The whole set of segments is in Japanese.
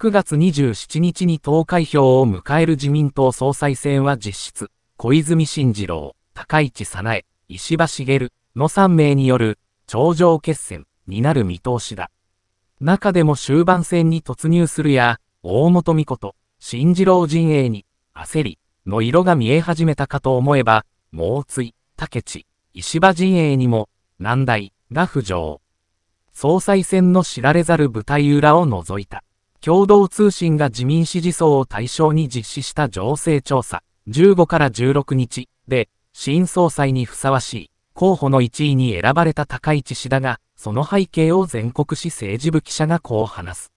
9月27日に投開票を迎える自民党総裁選は実質、小泉進次郎、高市早苗、石破茂の3名による頂上決戦になる見通しだ。中でも終盤戦に突入するや、大本美琴、新次郎陣営に、焦り、の色が見え始めたかと思えば、猛追、竹地、石破陣営にも、難題が浮上。総裁選の知られざる舞台裏を除いた。共同通信が自民支持層を対象に実施した情勢調査、15から16日で、新総裁にふさわしい、候補の1位に選ばれた高市氏だが、その背景を全国紙政治部記者がこう話す。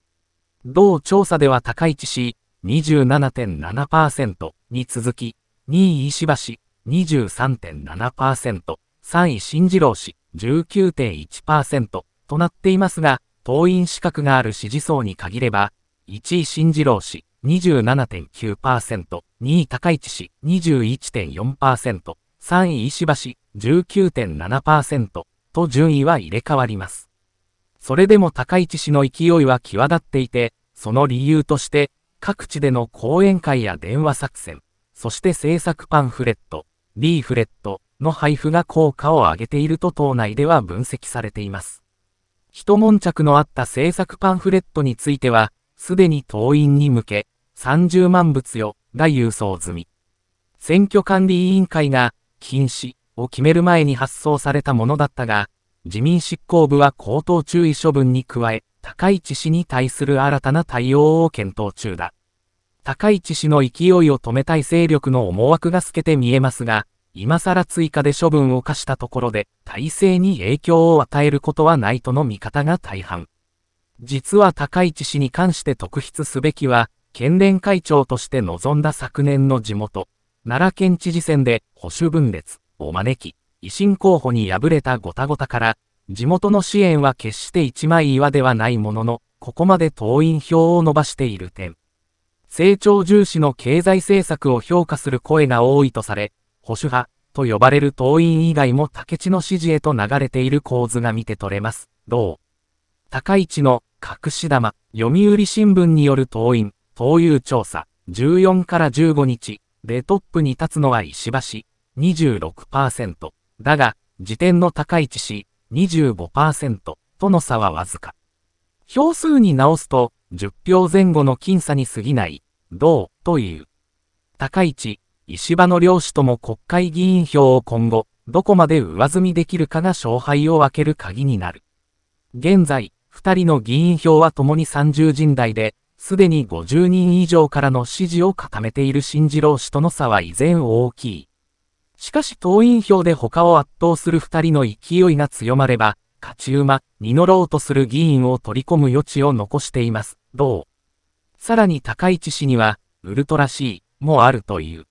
同調査では高市氏、27.7%に続き、2位石破氏、23.7%、3位新次郎氏、19.1%となっていますが、党員資格がある支持層に限れば、1位新次郎氏27.9%、2位高市氏21.4%、3位石破氏19.7%と順位は入れ替わります。それでも高市氏の勢いは際立っていて、その理由として、各地での講演会や電話作戦、そして政策パンフレット、リーフレットの配布が効果を上げていると党内では分析されています。一悶着のあった政策パンフレットについては、すでに党員に向け、30万物よ、が郵送済み。選挙管理委員会が、禁止を決める前に発送されたものだったが、自民執行部は口頭注意処分に加え、高市氏に対する新たな対応を検討中だ。高市氏の勢いを止めたい勢力の思惑が透けて見えますが、今更追加で処分を課したところで、体制に影響を与えることはないとの見方が大半。実は高市氏に関して特筆すべきは、県連会長として臨んだ昨年の地元、奈良県知事選で保守分裂お招き、維新候補に敗れたごたごたから、地元の支援は決して一枚岩ではないものの、ここまで党員票を伸ばしている点。成長重視の経済政策を評価する声が多いとされ、保守派、と呼ばれる党員以外も竹地の支持へと流れている構図が見て取れます。同高市の隠し玉、読売新聞による党員、党友調査、14から15日、でトップに立つのは石橋、26%、だが、時点の高市氏、25%、との差はわずか。票数に直すと、10票前後の僅差に過ぎない、同、という。高市、石破の両氏とも国会議員票を今後、どこまで上積みできるかが勝敗を分ける鍵になる。現在、二人の議員票は共に30人台で、すでに50人以上からの支持を固めている新次郎氏との差は依然大きい。しかし党員票で他を圧倒する二人の勢いが強まれば、勝ち馬、に乗ろうとする議員を取り込む余地を残しています。どうさらに高市氏には、ウルトラ C もあるという。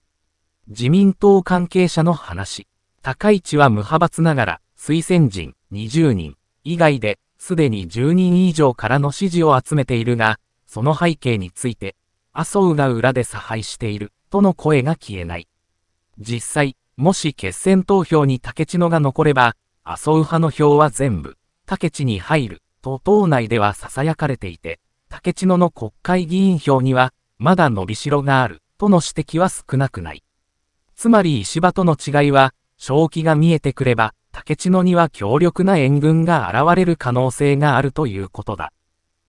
自民党関係者の話。高市は無派閥ながら、推薦人20人以外で、すでに10人以上からの支持を集めているが、その背景について、麻生が裏で差配している、との声が消えない。実際、もし決選投票に竹地野が残れば、麻生派の票は全部、竹地に入る、と党内では囁かれていて、竹地野の国会議員票には、まだ伸びしろがある、との指摘は少なくない。つまり石場との違いは、正気が見えてくれば、竹地野には強力な援軍が現れる可能性があるということだ。